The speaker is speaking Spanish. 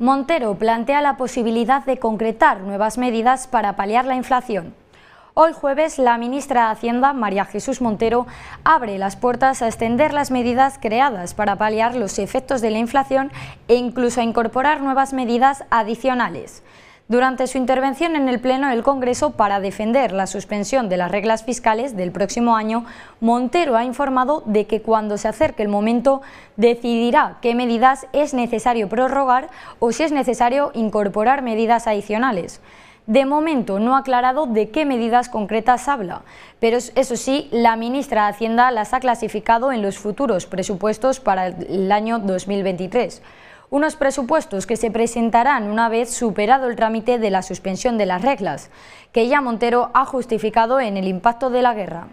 Montero plantea la posibilidad de concretar nuevas medidas para paliar la inflación. Hoy jueves, la ministra de Hacienda, María Jesús Montero, abre las puertas a extender las medidas creadas para paliar los efectos de la inflación e incluso a incorporar nuevas medidas adicionales durante su intervención en el Pleno del Congreso para defender la suspensión de las reglas fiscales del próximo año, Montero ha informado de que cuando se acerque el momento decidirá qué medidas es necesario prorrogar o si es necesario incorporar medidas adicionales. De momento no ha aclarado de qué medidas concretas habla, pero eso sí, la ministra de Hacienda las ha clasificado en los futuros presupuestos para el año 2023 unos presupuestos que se presentarán una vez superado el trámite de la suspensión de las reglas, que ya Montero ha justificado en el impacto de la guerra.